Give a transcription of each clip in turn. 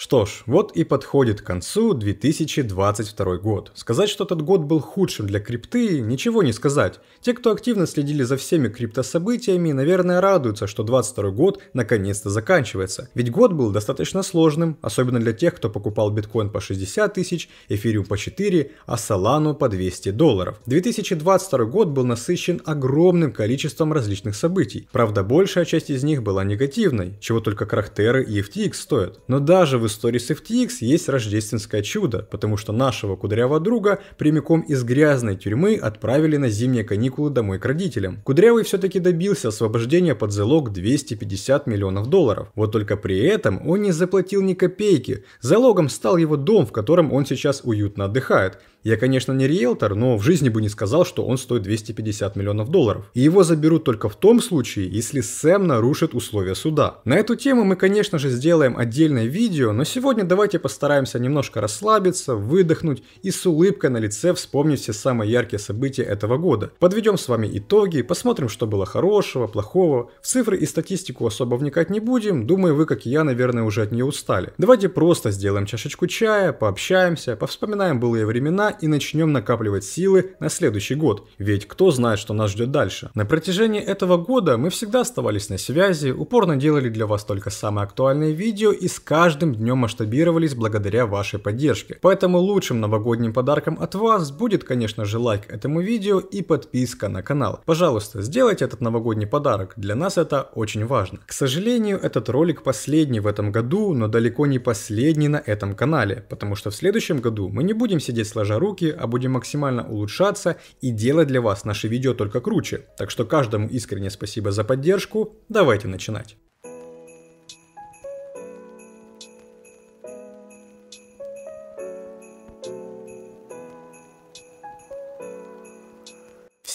Что ж, вот и подходит к концу 2022 год. Сказать, что этот год был худшим для крипты, ничего не сказать. Те, кто активно следили за всеми криптособытиями, наверное, радуются, что 2022 год наконец-то заканчивается. Ведь год был достаточно сложным, особенно для тех, кто покупал биткоин по 60 тысяч, эфириум по 4, а Solano по 200 долларов. 2022 год был насыщен огромным количеством различных событий. Правда, большая часть из них была негативной, чего только крахтеры и FTX стоят. Но даже в истории с FTX есть рождественское чудо, потому что нашего кудрявого друга прямиком из грязной тюрьмы отправили на зимние каникулы домой к родителям. Кудрявый все-таки добился освобождения под залог 250 миллионов долларов. Вот только при этом он не заплатил ни копейки. Залогом стал его дом, в котором он сейчас уютно отдыхает. Я, конечно, не риэлтор, но в жизни бы не сказал, что он стоит 250 миллионов долларов. И его заберут только в том случае, если Сэм нарушит условия суда. На эту тему мы, конечно же, сделаем отдельное видео, но сегодня давайте постараемся немножко расслабиться, выдохнуть и с улыбкой на лице вспомнить все самые яркие события этого года. Подведем с вами итоги, посмотрим, что было хорошего, плохого. В цифры и статистику особо вникать не будем, думаю, вы, как и я, наверное, уже от нее устали. Давайте просто сделаем чашечку чая, пообщаемся, повспоминаем былые времена и начнем накапливать силы на следующий год, ведь кто знает, что нас ждет дальше. На протяжении этого года мы всегда оставались на связи, упорно делали для вас только самые актуальные видео и с каждым днем днем масштабировались благодаря вашей поддержке. Поэтому лучшим новогодним подарком от вас будет, конечно же, лайк этому видео и подписка на канал. Пожалуйста, сделайте этот новогодний подарок, для нас это очень важно. К сожалению, этот ролик последний в этом году, но далеко не последний на этом канале, потому что в следующем году мы не будем сидеть сложа руки, а будем максимально улучшаться и делать для вас наши видео только круче. Так что каждому искренне спасибо за поддержку, давайте начинать.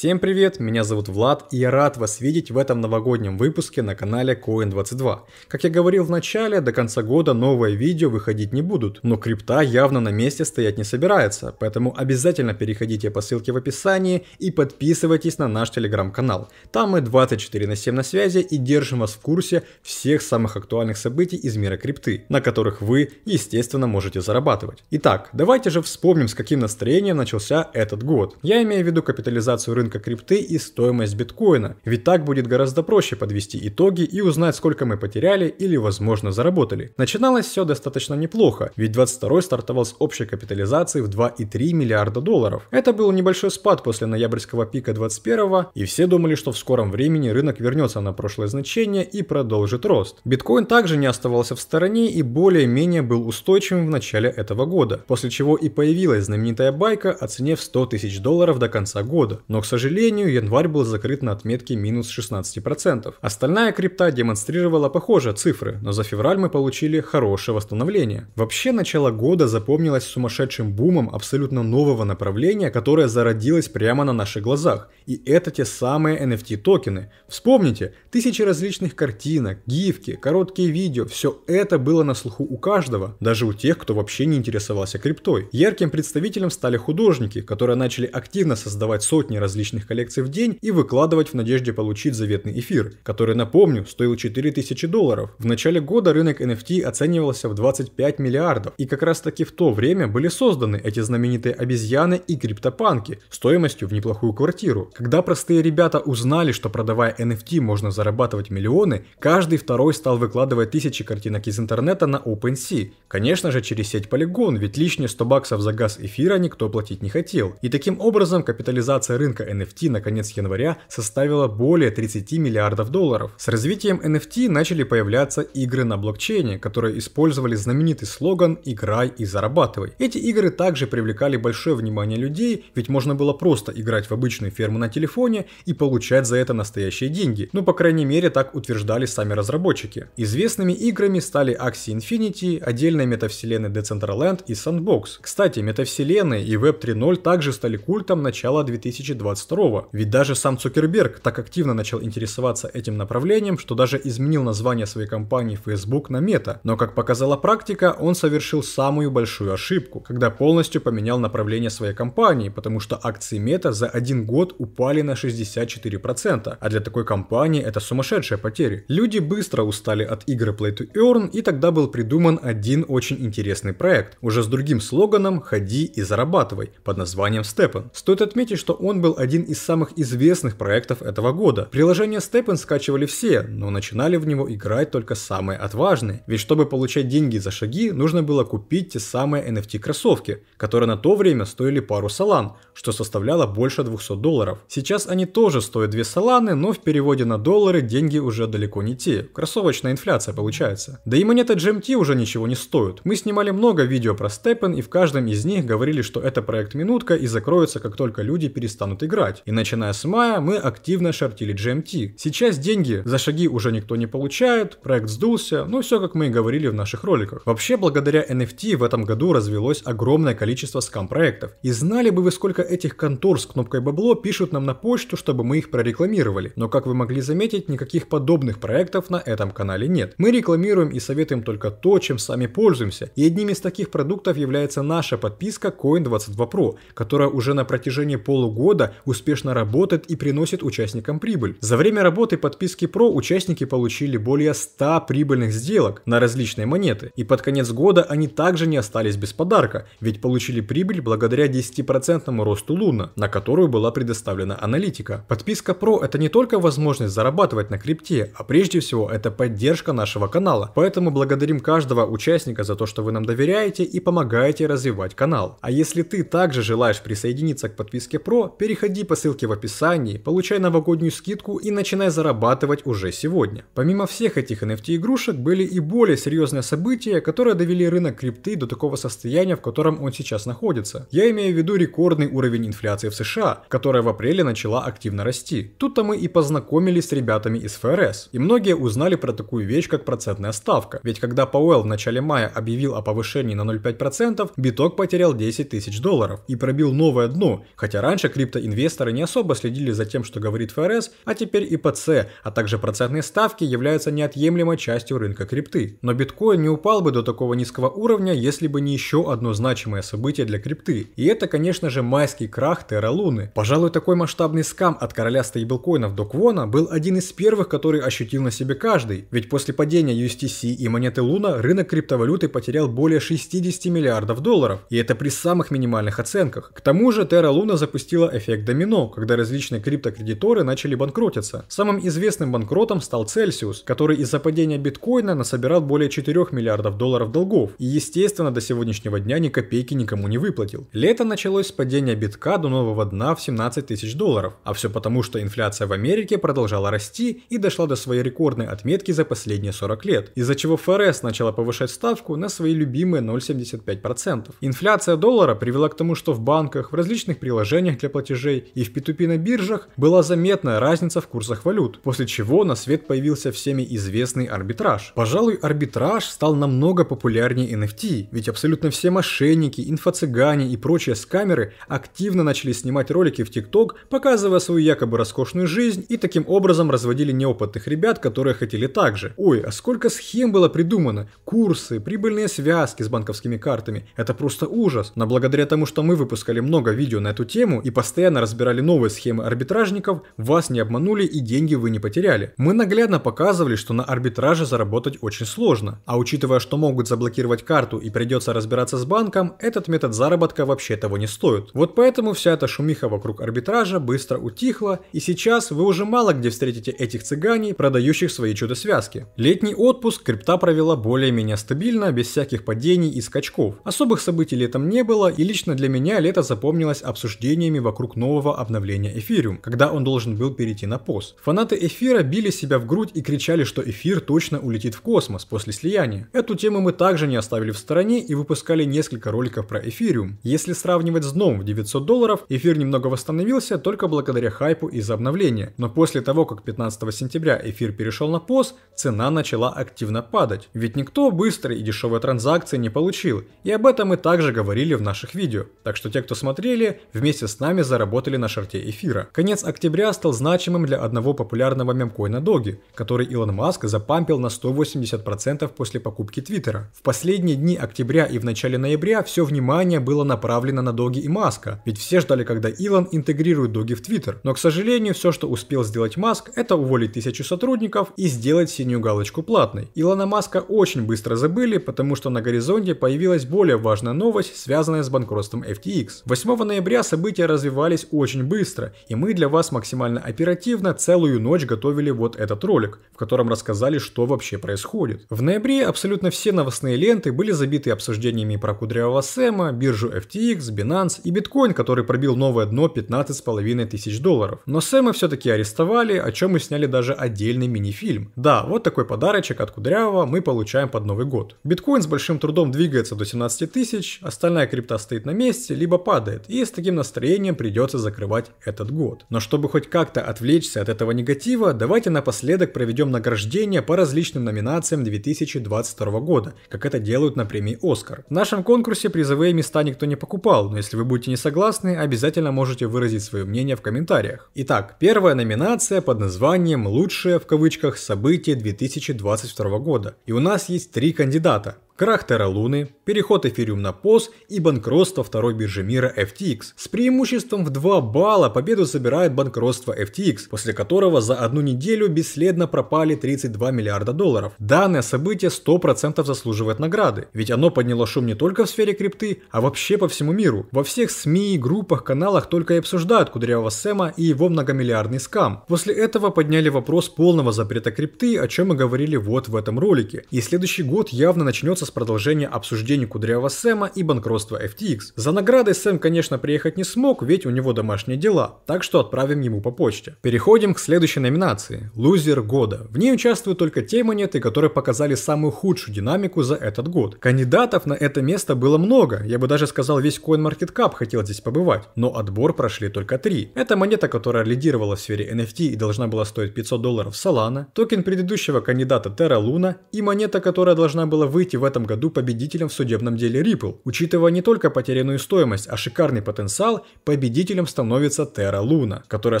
Всем привет, меня зовут Влад и я рад вас видеть в этом новогоднем выпуске на канале Coin22. Как я говорил в начале, до конца года новые видео выходить не будут, но крипта явно на месте стоять не собирается, поэтому обязательно переходите по ссылке в описании и подписывайтесь на наш телеграм-канал. Там мы 24 на 7 на связи и держим вас в курсе всех самых актуальных событий из мира крипты, на которых вы, естественно, можете зарабатывать. Итак, давайте же вспомним, с каким настроением начался этот год. Я имею в виду капитализацию рынка рынка крипты и стоимость биткоина. Ведь так будет гораздо проще подвести итоги и узнать, сколько мы потеряли или, возможно, заработали. Начиналось все достаточно неплохо, ведь 22 стартовал с общей капитализации в 2,3 миллиарда долларов. Это был небольшой спад после ноябрьского пика 21 и все думали, что в скором времени рынок вернется на прошлое значение и продолжит рост. Биткоин также не оставался в стороне и более-менее был устойчивым в начале этого года, после чего и появилась знаменитая байка о цене в 100 тысяч долларов до конца года. Но, к сожалению, сожалению, январь был закрыт на отметке минус 16%. Остальная крипта демонстрировала похожие цифры, но за февраль мы получили хорошее восстановление. Вообще, начало года запомнилось сумасшедшим бумом абсолютно нового направления, которое зародилось прямо на наших глазах. И это те самые NFT токены. Вспомните, тысячи различных картинок, гифки, короткие видео, все это было на слуху у каждого, даже у тех, кто вообще не интересовался криптой. Ярким представителем стали художники, которые начали активно создавать сотни различных различных коллекций в день и выкладывать в надежде получить заветный эфир, который, напомню, стоил 4000 долларов. В начале года рынок NFT оценивался в 25 миллиардов, и как раз таки в то время были созданы эти знаменитые обезьяны и криптопанки стоимостью в неплохую квартиру. Когда простые ребята узнали, что продавая NFT можно зарабатывать миллионы, каждый второй стал выкладывать тысячи картинок из интернета на OpenSea. Конечно же, через сеть Polygon, ведь лишние 100 баксов за газ эфира никто платить не хотел. И таким образом капитализация рынка NFT NFT на конец января составила более 30 миллиардов долларов. С развитием NFT начали появляться игры на блокчейне, которые использовали знаменитый слоган «Играй и зарабатывай». Эти игры также привлекали большое внимание людей, ведь можно было просто играть в обычную ферму на телефоне и получать за это настоящие деньги. Ну, по крайней мере, так утверждали сами разработчики. Известными играми стали Axie Infinity, отдельная метавселенная Decentraland и Sandbox. Кстати, метавселенные и Web 3.0 также стали культом начала 2020 второго. Ведь даже сам Цукерберг так активно начал интересоваться этим направлением, что даже изменил название своей компании Facebook на Meta. Но, как показала практика, он совершил самую большую ошибку, когда полностью поменял направление своей компании, потому что акции Meta за один год упали на 64%, а для такой компании это сумасшедшие потери. Люди быстро устали от игры Play to Earn, и тогда был придуман один очень интересный проект, уже с другим слоганом «Ходи и зарабатывай» под названием Steppen. Стоит отметить, что он был один один из самых известных проектов этого года. Приложение Steppen скачивали все, но начинали в него играть только самые отважные. Ведь чтобы получать деньги за шаги, нужно было купить те самые NFT-кроссовки, которые на то время стоили пару салан, что составляло больше 200 долларов. Сейчас они тоже стоят 2 саланы, но в переводе на доллары деньги уже далеко не те. Кроссовочная инфляция получается. Да и монета GMT уже ничего не стоит. Мы снимали много видео про Steppen и в каждом из них говорили, что это проект минутка и закроется, как только люди перестанут играть играть. И начиная с мая мы активно шортили GMT. Сейчас деньги за шаги уже никто не получает, проект сдулся, ну все как мы и говорили в наших роликах. Вообще, благодаря NFT в этом году развелось огромное количество скам-проектов. И знали бы вы, сколько этих контор с кнопкой бабло пишут нам на почту, чтобы мы их прорекламировали. Но как вы могли заметить, никаких подобных проектов на этом канале нет. Мы рекламируем и советуем только то, чем сами пользуемся. И одним из таких продуктов является наша подписка Coin22 Pro, которая уже на протяжении полугода успешно работает и приносит участникам прибыль. За время работы подписки Pro участники получили более 100 прибыльных сделок на различные монеты. И под конец года они также не остались без подарка, ведь получили прибыль благодаря 10% росту Луна, на которую была предоставлена аналитика. Подписка Pro это не только возможность зарабатывать на крипте, а прежде всего это поддержка нашего канала. Поэтому благодарим каждого участника за то, что вы нам доверяете и помогаете развивать канал. А если ты также желаешь присоединиться к подписке Pro, переходи Переходи по ссылке в описании, получай новогоднюю скидку и начинай зарабатывать уже сегодня. Помимо всех этих NFT игрушек были и более серьезные события, которые довели рынок крипты до такого состояния, в котором он сейчас находится. Я имею в виду рекордный уровень инфляции в США, которая в апреле начала активно расти. Тут-то мы и познакомились с ребятами из ФРС. И многие узнали про такую вещь, как процентная ставка. Ведь когда Пауэлл в начале мая объявил о повышении на 0,5%, биток потерял 10 тысяч долларов и пробил новое дно, хотя раньше криптоинвесторы инвесторы не особо следили за тем, что говорит ФРС, а теперь и ПЦ, а также процентные ставки являются неотъемлемой частью рынка крипты. Но биткоин не упал бы до такого низкого уровня, если бы не еще одно значимое событие для крипты. И это, конечно же, майский крах Терра Луны. Пожалуй, такой масштабный скам от короля стейблкоинов до Квона был один из первых, который ощутил на себе каждый. Ведь после падения USTC и монеты Луна рынок криптовалюты потерял более 60 миллиардов долларов. И это при самых минимальных оценках. К тому же Терра Луна запустила эффект домино домино, когда различные криптокредиторы начали банкротиться. Самым известным банкротом стал Celsius, который из-за падения биткоина насобирал более 4 миллиардов долларов долгов и, естественно, до сегодняшнего дня ни копейки никому не выплатил. Лето началось с падения битка до нового дна в 17 тысяч долларов, а все потому, что инфляция в Америке продолжала расти и дошла до своей рекордной отметки за последние 40 лет, из-за чего ФРС начала повышать ставку на свои любимые 0,75%. Инфляция доллара привела к тому, что в банках, в различных приложениях для платежей и в P2P на биржах, была заметная разница в курсах валют, после чего на свет появился всеми известный арбитраж. Пожалуй, арбитраж стал намного популярнее NFT, ведь абсолютно все мошенники, инфо-цыгане и прочие скамеры активно начали снимать ролики в TikTok, показывая свою якобы роскошную жизнь и таким образом разводили неопытных ребят, которые хотели так же. Ой, а сколько схем было придумано? Курсы, прибыльные связки с банковскими картами. Это просто ужас. Но благодаря тому, что мы выпускали много видео на эту тему и постоянно разбирали разбирали новые схемы арбитражников, вас не обманули и деньги вы не потеряли. Мы наглядно показывали, что на арбитраже заработать очень сложно, а учитывая, что могут заблокировать карту и придется разбираться с банком, этот метод заработка вообще того не стоит. Вот поэтому вся эта шумиха вокруг арбитража быстро утихла, и сейчас вы уже мало где встретите этих цыганей, продающих свои чудо-связки. Летний отпуск крипта провела более-менее стабильно, без всяких падений и скачков. Особых событий летом не было, и лично для меня лето запомнилось обсуждениями вокруг нового первого обновления Эфириум, когда он должен был перейти на POS. Фанаты Эфира били себя в грудь и кричали, что Эфир точно улетит в космос после слияния. Эту тему мы также не оставили в стороне и выпускали несколько роликов про Эфириум. Если сравнивать с дном в 900 долларов, Эфир немного восстановился только благодаря хайпу из-за обновления, но после того, как 15 сентября Эфир перешел на POS, цена начала активно падать. Ведь никто быстрой и дешевой транзакции не получил, и об этом мы также говорили в наших видео. Так что те, кто смотрели, вместе с нами заработали работали на шарте эфира. Конец октября стал значимым для одного популярного мемкоина Доги, который Илон Маск запампил на 180% после покупки Твиттера. В последние дни октября и в начале ноября все внимание было направлено на Доги и Маска, ведь все ждали, когда Илон интегрирует Доги в Твиттер. Но, к сожалению, все, что успел сделать Маск, это уволить тысячу сотрудников и сделать синюю галочку платной. Илона Маска очень быстро забыли, потому что на горизонте появилась более важная новость, связанная с банкротством FTX. 8 ноября события развивались очень очень быстро, и мы для вас максимально оперативно целую ночь готовили вот этот ролик, в котором рассказали, что вообще происходит. В ноябре абсолютно все новостные ленты были забиты обсуждениями про Кудрявого Сэма, биржу FTX, Binance и биткоин, который пробил новое дно 15,5 тысяч долларов. Но Сэма все-таки арестовали, о чем мы сняли даже отдельный мини-фильм. Да, вот такой подарочек от Кудрявого мы получаем под Новый год. Биткоин с большим трудом двигается до 17 тысяч, остальная крипта стоит на месте, либо падает, и с таким настроением придется за закрывать этот год. Но чтобы хоть как-то отвлечься от этого негатива, давайте напоследок проведем награждение по различным номинациям 2022 года, как это делают на премии «Оскар». В нашем конкурсе призовые места никто не покупал, но если вы будете не согласны, обязательно можете выразить свое мнение в комментариях. Итак, первая номинация под названием «Лучшее в кавычках событие 2022 года». И у нас есть три кандидата крах Терра Луны, переход Эфириум на POS и банкротство второй биржи мира FTX. С преимуществом в 2 балла победу собирает банкротство FTX, после которого за одну неделю бесследно пропали 32 миллиарда долларов. Данное событие 100% заслуживает награды, ведь оно подняло шум не только в сфере крипты, а вообще по всему миру. Во всех СМИ, группах, каналах только и обсуждают Кудрявого Сэма и его многомиллиардный скам. После этого подняли вопрос полного запрета крипты, о чем мы говорили вот в этом ролике. И следующий год явно начнется с с продолжения обсуждений Кудрявого Сэма и банкротства FTX. За наградой Сэм, конечно, приехать не смог, ведь у него домашние дела, так что отправим ему по почте. Переходим к следующей номинации – «Лузер года». В ней участвуют только те монеты, которые показали самую худшую динамику за этот год. Кандидатов на это место было много, я бы даже сказал весь CoinMarketCap хотел здесь побывать, но отбор прошли только три. Это монета, которая лидировала в сфере NFT и должна была стоить 500 долларов Solana, токен предыдущего кандидата Terra Luna и монета, которая должна была выйти в этом году победителем в судебном деле Ripple. Учитывая не только потерянную стоимость, а шикарный потенциал, победителем становится Terra Luna, которая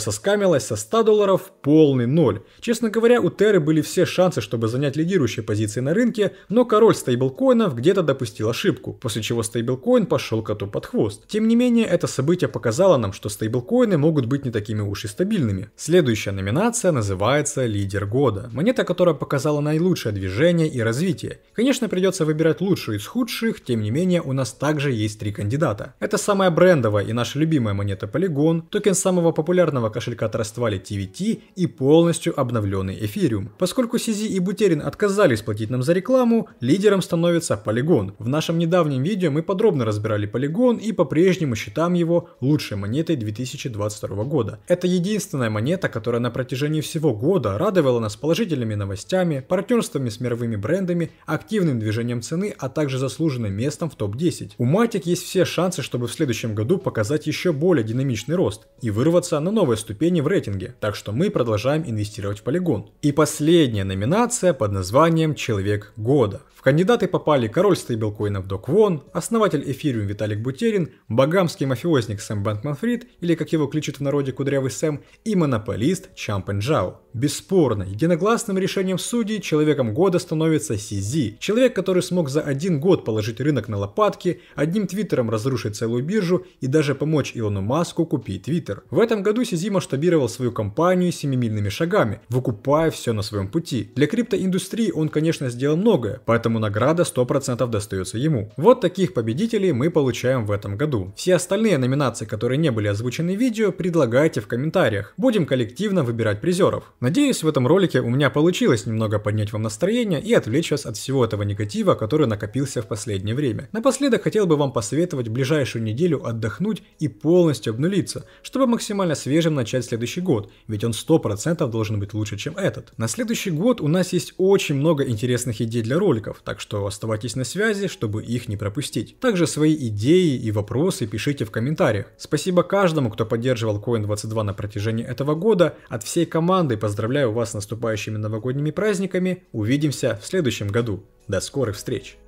соскамилась со 100 долларов в полный ноль. Честно говоря, у Terra были все шансы, чтобы занять лидирующие позиции на рынке, но король стейблкоинов где-то допустил ошибку, после чего стейблкоин пошел коту под хвост. Тем не менее, это событие показало нам, что стейблкоины могут быть не такими уж и стабильными. Следующая номинация называется «Лидер года». Монета, которая показала наилучшее движение и развитие. Конечно, придется выбирать лучшую из худших, тем не менее у нас также есть три кандидата. Это самая брендовая и наша любимая монета Polygon, токен самого популярного кошелька Trust Wallet TVT и полностью обновленный Ethereum. Поскольку CZ и Бутерин отказались платить нам за рекламу, лидером становится Polygon. В нашем недавнем видео мы подробно разбирали Polygon и по-прежнему считаем его лучшей монетой 2022 года. Это единственная монета, которая на протяжении всего года радовала нас положительными новостями, партнерствами с мировыми брендами, активным движением снижением цены, а также заслуженным местом в топ-10. У Matic есть все шансы, чтобы в следующем году показать еще более динамичный рост и вырваться на новые ступени в рейтинге, так что мы продолжаем инвестировать в полигон. И последняя номинация под названием «Человек года», в в кандидаты попали король стейблкоинов Док Вон, основатель эфириум Виталик Бутерин, богамский мафиозник Сэм Банкман-Фрид или как его кличут в народе Кудрявый Сэм, и монополист Чампен Джао. Бесспорно, единогласным решением судей человеком года становится Сизи, человек, который смог за один год положить рынок на лопатки, одним твиттером разрушить целую биржу и даже помочь Илону Маску купить твиттер. В этом году Сизи масштабировал свою компанию семимильными шагами, выкупая все на своем пути. Для криптоиндустрии он, конечно, сделал многое, поэтому поэтому награда 100% достается ему. Вот таких победителей мы получаем в этом году. Все остальные номинации, которые не были озвучены в видео, предлагайте в комментариях. Будем коллективно выбирать призеров. Надеюсь, в этом ролике у меня получилось немного поднять вам настроение и отвлечь вас от всего этого негатива, который накопился в последнее время. Напоследок хотел бы вам посоветовать ближайшую неделю отдохнуть и полностью обнулиться, чтобы максимально свежим начать следующий год, ведь он 100% должен быть лучше, чем этот. На следующий год у нас есть очень много интересных идей для роликов, так что оставайтесь на связи, чтобы их не пропустить. Также свои идеи и вопросы пишите в комментариях. Спасибо каждому, кто поддерживал Coin22 на протяжении этого года. От всей команды поздравляю вас с наступающими новогодними праздниками. Увидимся в следующем году. До скорых встреч!